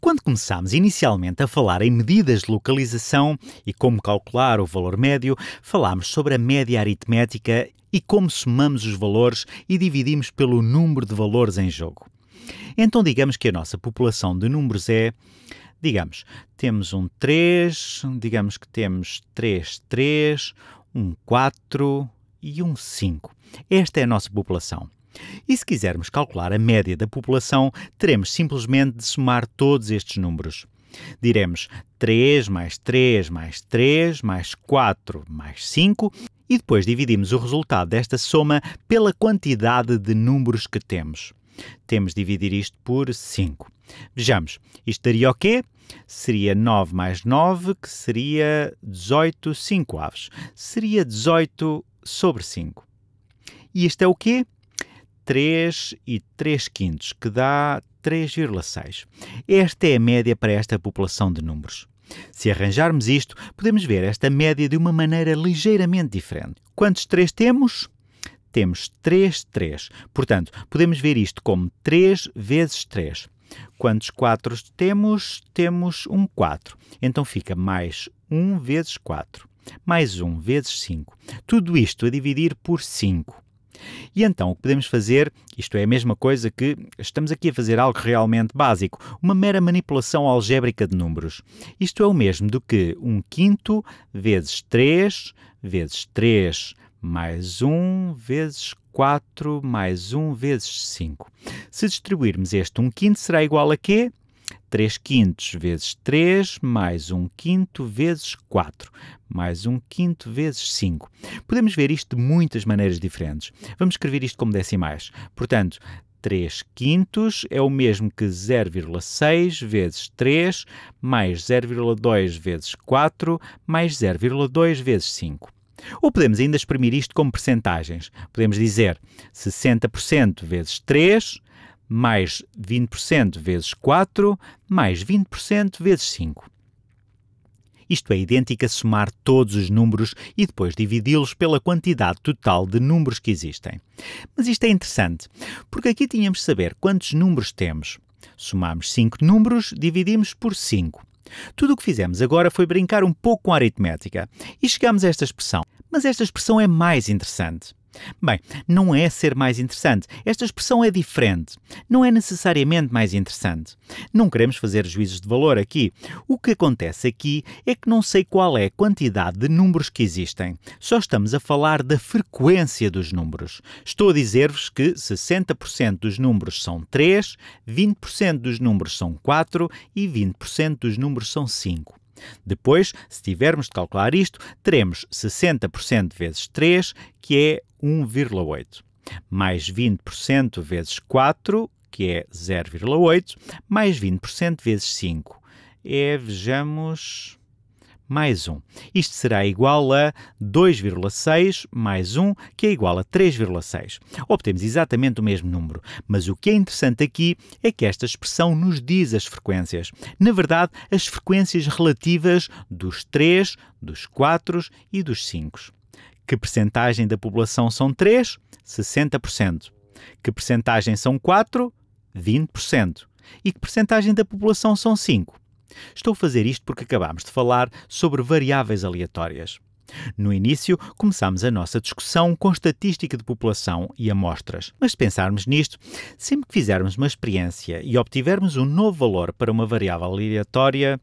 Quando começámos inicialmente a falar em medidas de localização e como calcular o valor médio, falámos sobre a média aritmética e como somamos os valores e dividimos pelo número de valores em jogo. Então, digamos que a nossa população de números é. Digamos, temos um 3, digamos que temos 3, 3, um 4 e um 5. Esta é a nossa população. E se quisermos calcular a média da população, teremos simplesmente de somar todos estes números. Diremos 3 mais 3 mais 3 mais 4 mais 5 e depois dividimos o resultado desta soma pela quantidade de números que temos. Temos de dividir isto por 5. Vejamos, isto daria o quê? Seria 9 mais 9, que seria 18, 5 aves. Seria 18 sobre 5. E isto é o quê? 3 e 3 quintos, que dá 3,6. Esta é a média para esta população de números. Se arranjarmos isto, podemos ver esta média de uma maneira ligeiramente diferente. Quantos 3 temos? Temos 3, 3. Portanto, podemos ver isto como 3 vezes 3. Quantos 4 temos? Temos um 4. Então fica mais 1 vezes 4, mais 1 vezes 5. Tudo isto a dividir por 5. E então o que podemos fazer, isto é a mesma coisa que estamos aqui a fazer algo realmente básico, uma mera manipulação algébrica de números. Isto é o mesmo do que 1 quinto vezes 3 vezes 3 mais 1 vezes 4 mais 1 vezes 5. Se distribuirmos este 1 quinto, será igual a quê? 3 quintos vezes 3, mais 1 quinto vezes 4, mais 1 quinto vezes 5. Podemos ver isto de muitas maneiras diferentes. Vamos escrever isto como decimais. Portanto, 3 quintos é o mesmo que 0,6 vezes 3, mais 0,2 vezes 4, mais 0,2 vezes 5. Ou podemos ainda exprimir isto como percentagens. Podemos dizer 60% vezes 3 mais 20% vezes 4, mais 20% vezes 5. Isto é idêntico a somar todos os números e depois dividi-los pela quantidade total de números que existem. Mas isto é interessante, porque aqui tínhamos de saber quantos números temos. Somamos 5 números, dividimos por 5. Tudo o que fizemos agora foi brincar um pouco com a aritmética e chegamos a esta expressão. Mas esta expressão é mais interessante. Bem, não é ser mais interessante. Esta expressão é diferente. Não é necessariamente mais interessante. Não queremos fazer juízos de valor aqui. O que acontece aqui é que não sei qual é a quantidade de números que existem. Só estamos a falar da frequência dos números. Estou a dizer-vos que 60% dos números são 3, 20% dos números são 4 e 20% dos números são 5. Depois, se tivermos de calcular isto, teremos 60% vezes 3, que é 1,8. Mais 20% vezes 4, que é 0,8, mais 20% vezes 5. É, vejamos, mais 1. Isto será igual a 2,6 mais 1, que é igual a 3,6. Obtemos exatamente o mesmo número, mas o que é interessante aqui é que esta expressão nos diz as frequências. Na verdade, as frequências relativas dos 3, dos 4 e dos 5. Que percentagem da população são 3? 60%. Que percentagem são 4? 20%. E que percentagem da população são 5? Estou a fazer isto porque acabámos de falar sobre variáveis aleatórias. No início, começámos a nossa discussão com estatística de população e amostras. Mas se pensarmos nisto, sempre que fizermos uma experiência e obtivermos um novo valor para uma variável aleatória,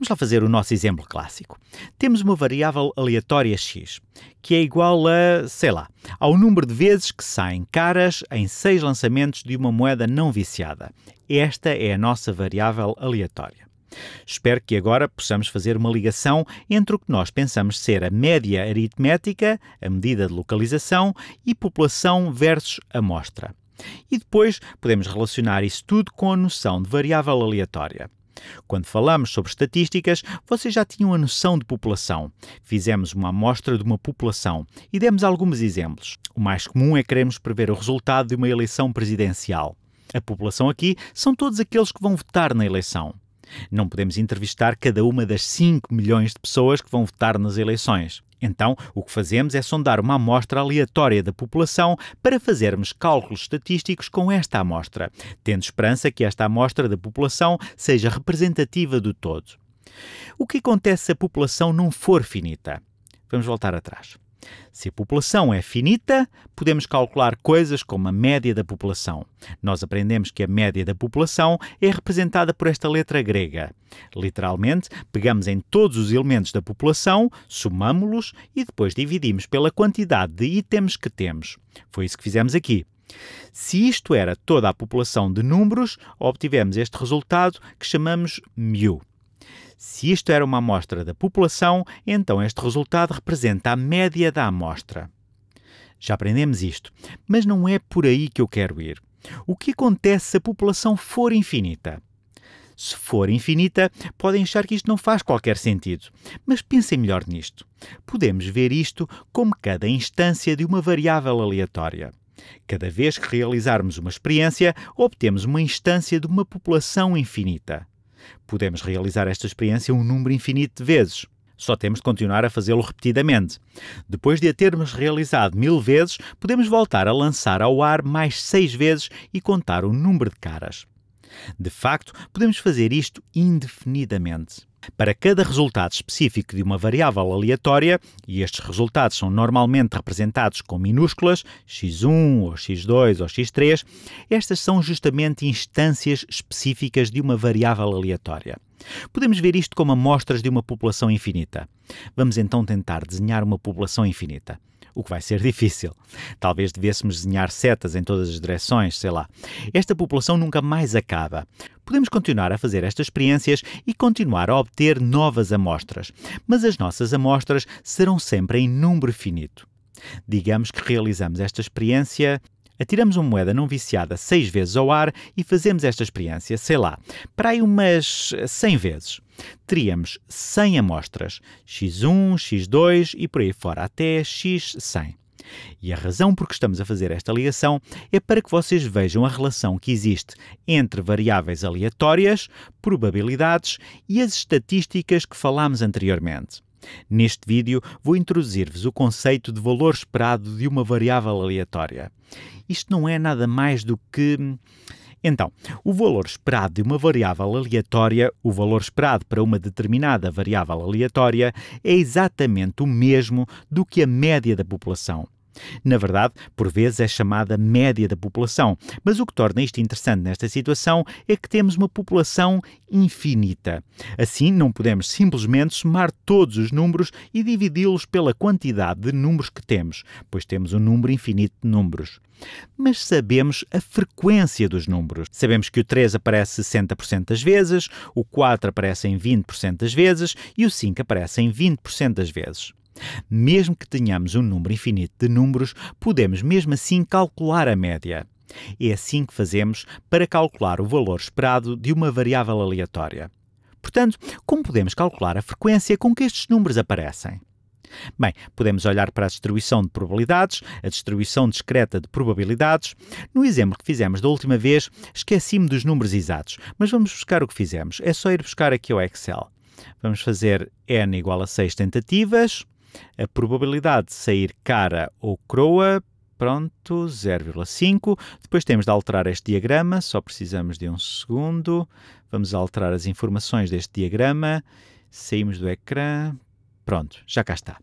Vamos lá fazer o nosso exemplo clássico. Temos uma variável aleatória x, que é igual a, sei lá, ao número de vezes que saem caras em seis lançamentos de uma moeda não viciada. Esta é a nossa variável aleatória. Espero que agora possamos fazer uma ligação entre o que nós pensamos ser a média aritmética, a medida de localização, e população versus amostra. E depois podemos relacionar isso tudo com a noção de variável aleatória. Quando falamos sobre estatísticas, vocês já tinham a noção de população. Fizemos uma amostra de uma população e demos alguns exemplos. O mais comum é queremos prever o resultado de uma eleição presidencial. A população aqui são todos aqueles que vão votar na eleição. Não podemos entrevistar cada uma das 5 milhões de pessoas que vão votar nas eleições. Então, o que fazemos é sondar uma amostra aleatória da população para fazermos cálculos estatísticos com esta amostra, tendo esperança que esta amostra da população seja representativa do todo. O que acontece se a população não for finita? Vamos voltar atrás. Se a população é finita, podemos calcular coisas como a média da população. Nós aprendemos que a média da população é representada por esta letra grega. Literalmente, pegamos em todos os elementos da população, somamos-los e depois dividimos pela quantidade de itens que temos. Foi isso que fizemos aqui. Se isto era toda a população de números, obtivemos este resultado que chamamos mu. Se isto era uma amostra da população, então este resultado representa a média da amostra. Já aprendemos isto, mas não é por aí que eu quero ir. O que acontece se a população for infinita? Se for infinita, podem achar que isto não faz qualquer sentido, mas pensem melhor nisto. Podemos ver isto como cada instância de uma variável aleatória. Cada vez que realizarmos uma experiência, obtemos uma instância de uma população infinita. Podemos realizar esta experiência um número infinito de vezes. Só temos de continuar a fazê-lo repetidamente. Depois de a termos realizado mil vezes, podemos voltar a lançar ao ar mais seis vezes e contar o número de caras. De facto, podemos fazer isto indefinidamente. Para cada resultado específico de uma variável aleatória, e estes resultados são normalmente representados com minúsculas, x1 ou x2 ou x3, estas são justamente instâncias específicas de uma variável aleatória. Podemos ver isto como amostras de uma população infinita. Vamos então tentar desenhar uma população infinita. O que vai ser difícil. Talvez devêssemos desenhar setas em todas as direções, sei lá. Esta população nunca mais acaba. Podemos continuar a fazer estas experiências e continuar a obter novas amostras, mas as nossas amostras serão sempre em número finito. Digamos que realizamos esta experiência Atiramos uma moeda não viciada seis vezes ao ar e fazemos esta experiência, sei lá, para aí umas 100 vezes. Teríamos 100 amostras, x1, x2 e por aí fora, até x100. E a razão por que estamos a fazer esta ligação é para que vocês vejam a relação que existe entre variáveis aleatórias, probabilidades e as estatísticas que falámos anteriormente. Neste vídeo, vou introduzir-vos o conceito de valor esperado de uma variável aleatória. Isto não é nada mais do que. Então, o valor esperado de uma variável aleatória, o valor esperado para uma determinada variável aleatória, é exatamente o mesmo do que a média da população. Na verdade, por vezes é chamada média da população, mas o que torna isto interessante nesta situação é que temos uma população infinita. Assim, não podemos simplesmente somar todos os números e dividi-los pela quantidade de números que temos, pois temos um número infinito de números. Mas sabemos a frequência dos números. Sabemos que o 3 aparece 60% das vezes, o 4 aparece em 20% das vezes e o 5 aparece em 20% das vezes. Mesmo que tenhamos um número infinito de números, podemos mesmo assim calcular a média. É assim que fazemos para calcular o valor esperado de uma variável aleatória. Portanto, como podemos calcular a frequência com que estes números aparecem? Bem, podemos olhar para a distribuição de probabilidades, a distribuição discreta de probabilidades. No exemplo que fizemos da última vez, esqueci-me dos números exatos, mas vamos buscar o que fizemos. É só ir buscar aqui ao Excel. Vamos fazer n igual a 6 tentativas. A probabilidade de sair cara ou croa, pronto, 0,5. Depois temos de alterar este diagrama, só precisamos de um segundo. Vamos alterar as informações deste diagrama. Saímos do ecrã, Pronto, já cá está.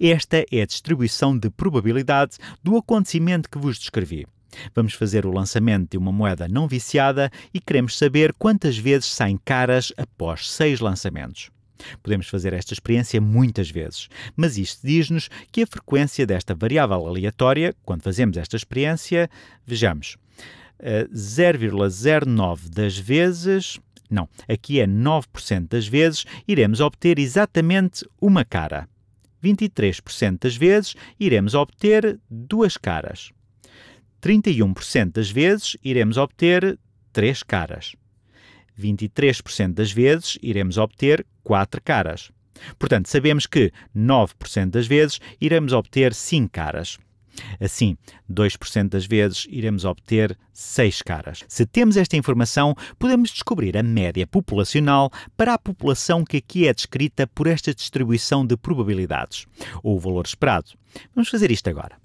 Esta é a distribuição de probabilidade do acontecimento que vos descrevi. Vamos fazer o lançamento de uma moeda não viciada e queremos saber quantas vezes saem caras após seis lançamentos. Podemos fazer esta experiência muitas vezes, mas isto diz-nos que a frequência desta variável aleatória, quando fazemos esta experiência, vejamos, 0,09 das vezes, não, aqui é 9% das vezes, iremos obter exatamente uma cara. 23% das vezes, iremos obter duas caras. 31% das vezes, iremos obter três caras. 23% das vezes iremos obter 4 caras. Portanto, sabemos que 9% das vezes iremos obter 5 caras. Assim, 2% das vezes iremos obter 6 caras. Se temos esta informação, podemos descobrir a média populacional para a população que aqui é descrita por esta distribuição de probabilidades, ou o valor esperado. Vamos fazer isto agora.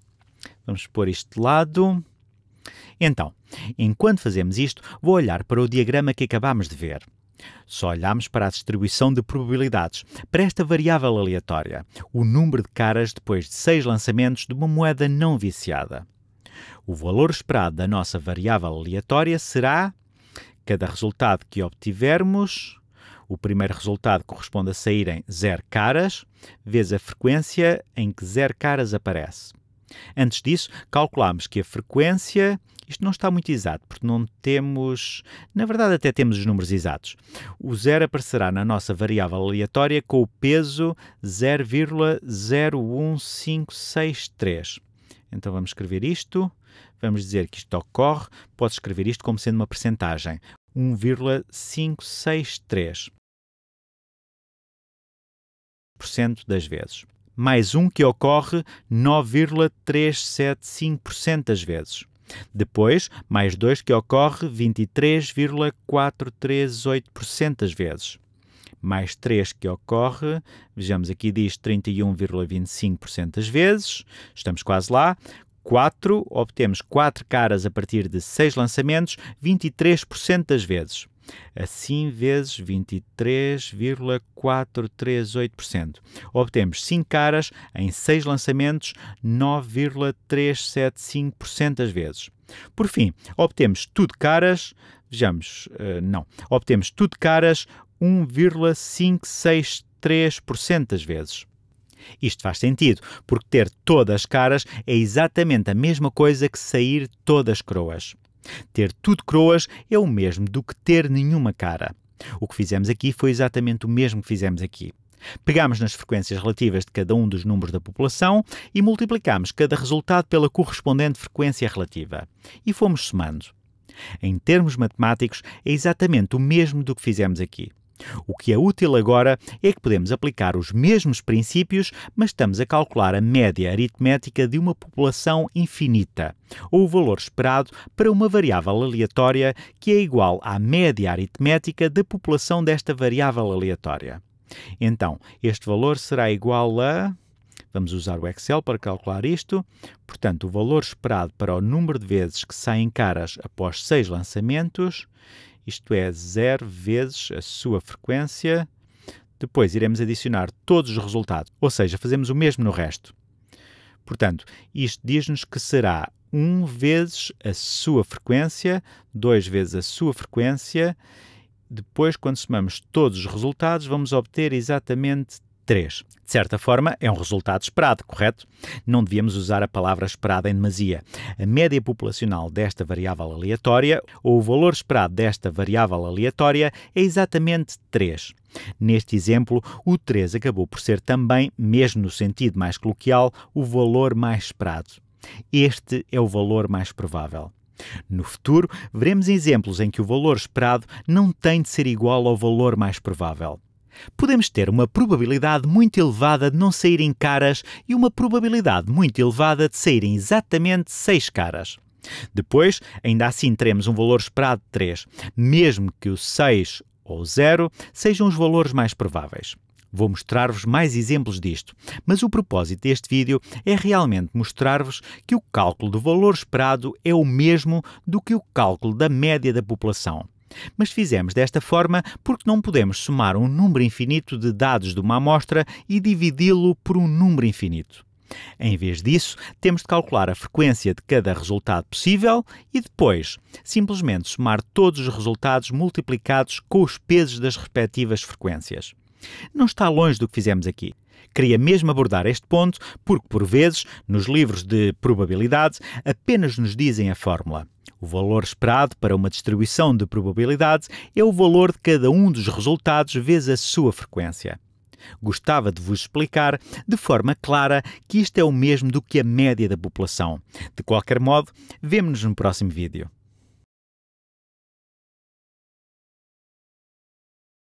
Vamos pôr isto de lado. Então, enquanto fazemos isto, vou olhar para o diagrama que acabámos de ver. Só olhamos para a distribuição de probabilidades, para esta variável aleatória, o número de caras depois de seis lançamentos de uma moeda não viciada. O valor esperado da nossa variável aleatória será cada resultado que obtivermos. O primeiro resultado corresponde a saírem zero caras, vezes a frequência em que zero caras aparece. Antes disso, calculámos que a frequência. Isto não está muito exato, porque não temos. Na verdade, até temos os números exatos. O zero aparecerá na nossa variável aleatória com o peso 0,01563. Então vamos escrever isto. Vamos dizer que isto ocorre. Posso escrever isto como sendo uma percentagem. 1,563% das vezes mais um que ocorre 9,375% das vezes. Depois, mais dois que ocorre 23,438% das vezes. Mais três que ocorre, vejamos aqui diz 31,25% das vezes, estamos quase lá. 4, obtemos quatro caras a partir de seis lançamentos, 23% das vezes assim vezes 23,438%. Obtemos 5 caras em 6 lançamentos, 9,375% das vezes. Por fim, obtemos tudo caras, vejamos, uh, não, obtemos tudo caras 1,563% das vezes. Isto faz sentido, porque ter todas caras é exatamente a mesma coisa que sair todas croas. Ter tudo croas é o mesmo do que ter nenhuma cara. O que fizemos aqui foi exatamente o mesmo que fizemos aqui. Pegámos nas frequências relativas de cada um dos números da população e multiplicámos cada resultado pela correspondente frequência relativa. E fomos somando. Em termos matemáticos, é exatamente o mesmo do que fizemos aqui. O que é útil agora é que podemos aplicar os mesmos princípios, mas estamos a calcular a média aritmética de uma população infinita, ou o valor esperado para uma variável aleatória que é igual à média aritmética da população desta variável aleatória. Então, este valor será igual a. Vamos usar o Excel para calcular isto. Portanto, o valor esperado para o número de vezes que saem caras após seis lançamentos isto é, zero vezes a sua frequência. Depois iremos adicionar todos os resultados, ou seja, fazemos o mesmo no resto. Portanto, isto diz-nos que será 1 vezes a sua frequência, 2 vezes a sua frequência. Depois, quando somamos todos os resultados, vamos obter exatamente 3. De certa forma, é um resultado esperado, correto? Não devíamos usar a palavra esperada em demasia. A média populacional desta variável aleatória, ou o valor esperado desta variável aleatória, é exatamente 3. Neste exemplo, o 3 acabou por ser também, mesmo no sentido mais coloquial, o valor mais esperado. Este é o valor mais provável. No futuro, veremos exemplos em que o valor esperado não tem de ser igual ao valor mais provável podemos ter uma probabilidade muito elevada de não saírem caras e uma probabilidade muito elevada de saírem exatamente 6 caras. Depois, ainda assim, teremos um valor esperado de 3, mesmo que o 6 ou 0 sejam os valores mais prováveis. Vou mostrar-vos mais exemplos disto, mas o propósito deste vídeo é realmente mostrar-vos que o cálculo do valor esperado é o mesmo do que o cálculo da média da população. Mas fizemos desta forma porque não podemos somar um número infinito de dados de uma amostra e dividi-lo por um número infinito. Em vez disso, temos de calcular a frequência de cada resultado possível e depois simplesmente somar todos os resultados multiplicados com os pesos das respectivas frequências. Não está longe do que fizemos aqui. Queria mesmo abordar este ponto porque, por vezes, nos livros de probabilidade apenas nos dizem a fórmula. O valor esperado para uma distribuição de probabilidades é o valor de cada um dos resultados vezes a sua frequência. Gostava de vos explicar de forma clara que isto é o mesmo do que a média da população. De qualquer modo, vemo-nos no próximo vídeo.